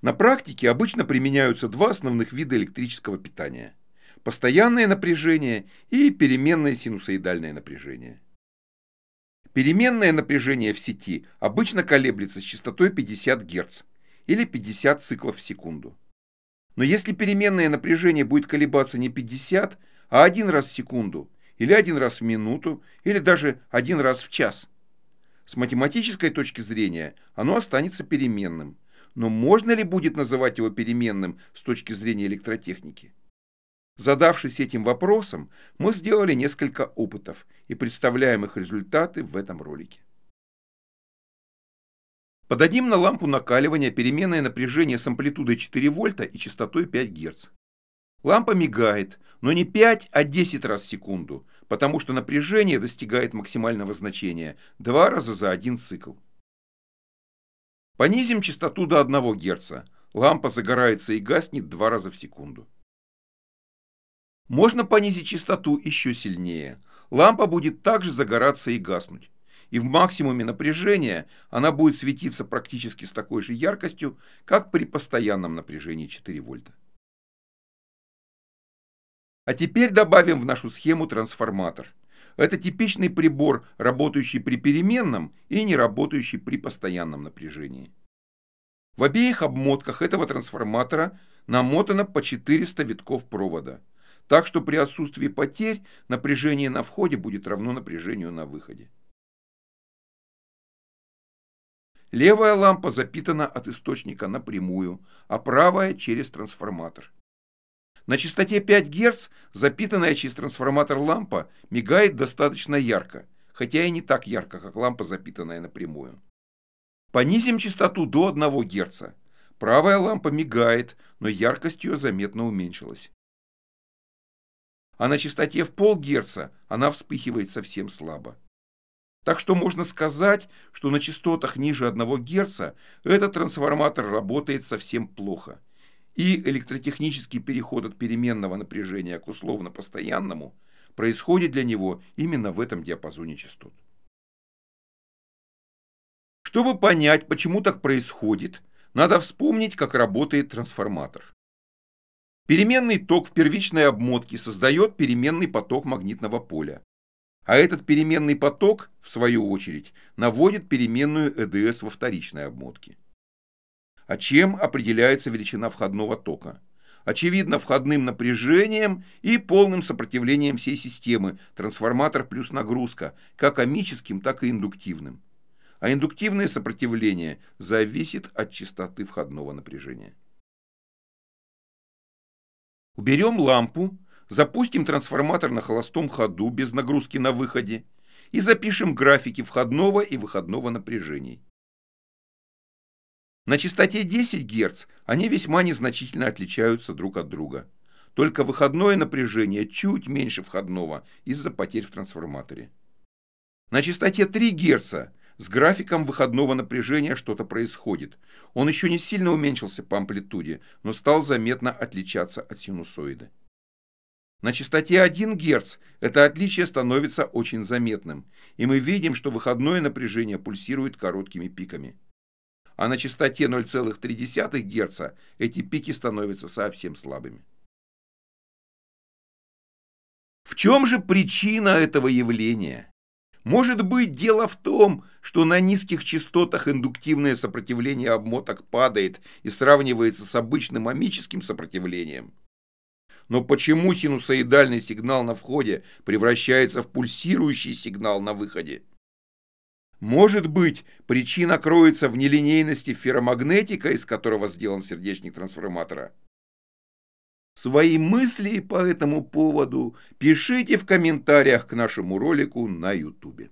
На практике обычно применяются два основных вида электрического питания – постоянное напряжение и переменное синусоидальное напряжение. Переменное напряжение в сети обычно колеблется с частотой 50 Гц или 50 циклов в секунду. Но если переменное напряжение будет колебаться не 50, а один раз в секунду, или один раз в минуту, или даже один раз в час, с математической точки зрения оно останется переменным – но можно ли будет называть его переменным с точки зрения электротехники? Задавшись этим вопросом, мы сделали несколько опытов и представляем их результаты в этом ролике. Подадим на лампу накаливания переменное напряжение с амплитудой 4 вольта и частотой 5 Гц. Лампа мигает, но не 5, а 10 раз в секунду, потому что напряжение достигает максимального значения 2 раза за один цикл. Понизим частоту до 1 Гц. Лампа загорается и гаснет два раза в секунду. Можно понизить частоту еще сильнее. Лампа будет также загораться и гаснуть. И в максимуме напряжения она будет светиться практически с такой же яркостью, как при постоянном напряжении 4 вольта. А теперь добавим в нашу схему трансформатор – это типичный прибор, работающий при переменном и не работающий при постоянном напряжении. В обеих обмотках этого трансформатора намотано по 400 витков провода. Так что при отсутствии потерь напряжение на входе будет равно напряжению на выходе. Левая лампа запитана от источника напрямую, а правая через трансформатор. На частоте 5 Гц запитанная через трансформатор лампа мигает достаточно ярко, хотя и не так ярко, как лампа, запитанная напрямую. Понизим частоту до 1 Гц. Правая лампа мигает, но яркость ее заметно уменьшилась. А на частоте в пол герца она вспыхивает совсем слабо. Так что можно сказать, что на частотах ниже 1 Гц этот трансформатор работает совсем плохо – и электротехнический переход от переменного напряжения к условно-постоянному происходит для него именно в этом диапазоне частот. Чтобы понять, почему так происходит, надо вспомнить, как работает трансформатор. Переменный ток в первичной обмотке создает переменный поток магнитного поля. А этот переменный поток, в свою очередь, наводит переменную ЭДС во вторичной обмотке. А чем определяется величина входного тока? Очевидно, входным напряжением и полным сопротивлением всей системы, трансформатор плюс нагрузка, как амическим, так и индуктивным. А индуктивное сопротивление зависит от частоты входного напряжения. Уберем лампу, запустим трансформатор на холостом ходу без нагрузки на выходе и запишем графики входного и выходного напряжений. На частоте 10 Гц они весьма незначительно отличаются друг от друга. Только выходное напряжение чуть меньше входного из-за потерь в трансформаторе. На частоте 3 Гц с графиком выходного напряжения что-то происходит. Он еще не сильно уменьшился по амплитуде, но стал заметно отличаться от синусоиды. На частоте 1 Гц это отличие становится очень заметным, и мы видим, что выходное напряжение пульсирует короткими пиками а на частоте 0,3 Гц эти пики становятся совсем слабыми. В чем же причина этого явления? Может быть, дело в том, что на низких частотах индуктивное сопротивление обмоток падает и сравнивается с обычным амическим сопротивлением. Но почему синусоидальный сигнал на входе превращается в пульсирующий сигнал на выходе? Может быть, причина кроется в нелинейности ферромагнетика, из которого сделан сердечник трансформатора. Свои мысли по этому поводу пишите в комментариях к нашему ролику на YouTube.